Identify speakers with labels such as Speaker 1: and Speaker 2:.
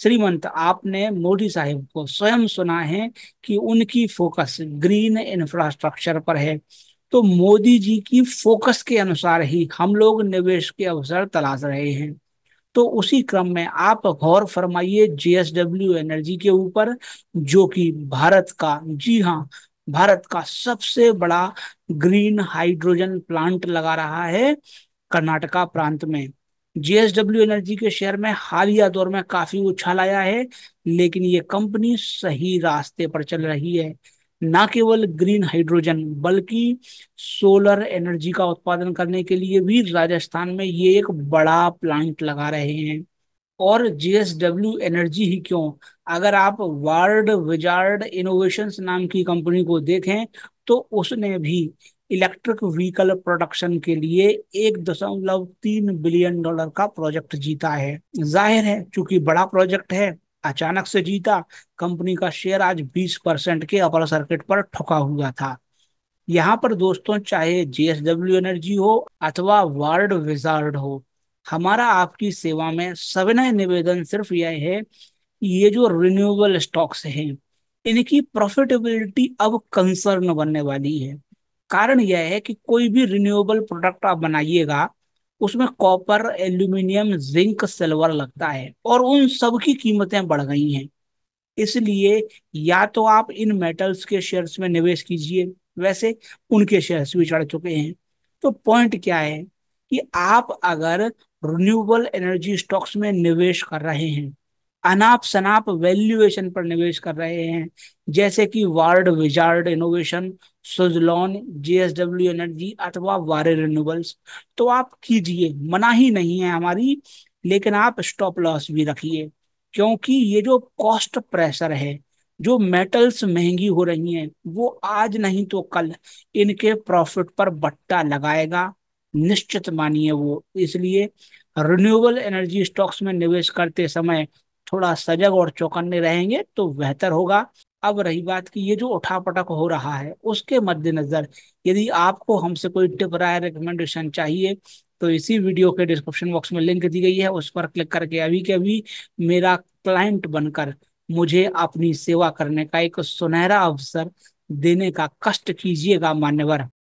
Speaker 1: श्रीमंत आपने मोदी साहब को स्वयं सुना है कि उनकी फोकस ग्रीन इंफ्रास्ट्रक्चर पर है तो मोदी जी की फोकस के अनुसार ही हम लोग निवेश के अवसर तलाश रहे हैं तो उसी क्रम में आप गौर फरमाइए जेएसडब्ल्यू एनर्जी के ऊपर जो कि भारत का जी हाँ भारत का सबसे बड़ा ग्रीन हाइड्रोजन प्लांट लगा रहा है कर्नाटका प्रांत में जेएसडब्ल्यू एनर्जी के शेयर में हालिया दौर में काफी उछाल आया है लेकिन ये कंपनी सही रास्ते पर चल रही है न केवल ग्रीन हाइड्रोजन बल्कि सोलर एनर्जी का उत्पादन करने के लिए भी राजस्थान में ये एक बड़ा प्लांट लगा रहे हैं और जेएसडब्ल्यू एनर्जी ही क्यों अगर आप वर्ल्ड विजार्ड इनोवेशंस नाम की कंपनी को देखें तो उसने भी इलेक्ट्रिक व्हीकल प्रोडक्शन के लिए एक दशमलव तीन बिलियन डॉलर का प्रोजेक्ट जीता है जाहिर है चूंकि बड़ा प्रोजेक्ट है अचानक से जीता कंपनी का शेयर आज 20 परसेंट के अपर सर्किट पर ठुका हुआ था यहाँ पर दोस्तों चाहे जेएसडब्ल्यू एनर्जी हो अथवा वर्ल्ड विजार्ड हो हमारा आपकी सेवा में सविनय निवेदन सिर्फ यह है ये जो रिन्यूएबल स्टॉक्स हैं इनकी प्रॉफिटेबिलिटी अब कंसर्न बनने वाली है कारण यह है कि कोई भी रिन्यूएबल प्रोडक्ट आप बनाइएगा उसमें कॉपर एल्यूमिनियम जिंक सिल्वर लगता है और उन सब की कीमतें बढ़ गई हैं इसलिए या तो आप इन मेटल्स के शेयर्स में निवेश कीजिए वैसे उनके शेयर्स भी चढ़ चुके हैं तो पॉइंट क्या है कि आप अगर रिन्यूएबल एनर्जी स्टॉक्स में निवेश कर रहे हैं अनाप शनाप वैल्यूएशन पर निवेश कर रहे हैं जैसे कि Wardwizard innovation Suzlon JSW energy अथवा वारे रिन्यूबल्स तो आप कीजिए मना ही नहीं है हमारी लेकिन आप स्टॉप लॉस भी रखिए क्योंकि ये जो कॉस्ट प्रेशर है जो मेटल्स महंगी हो रही हैं वो आज नहीं तो कल इनके प्रॉफिट पर बट्टा लगाएगा निश्चित मानिए वो इसलिए रिन्यूएबल एनर्जी स्टॉक्स में निवेश करते समय थोड़ा सजग और चौकन्ने रहेंगे तो बेहतर होगा अब रही बात की ये जो उठा पटक हो रहा है उसके मद्देनजर यदि आपको हमसे कोई टिप राय रिकमेंडेशन चाहिए तो इसी वीडियो के डिस्क्रिप्शन बॉक्स में लिंक दी गई है उस पर क्लिक करके अभी के अभी मेरा क्लाइंट बनकर मुझे अपनी सेवा करने का एक सुनहरा अवसर देने का कष्ट कीजिएगा मान्यवर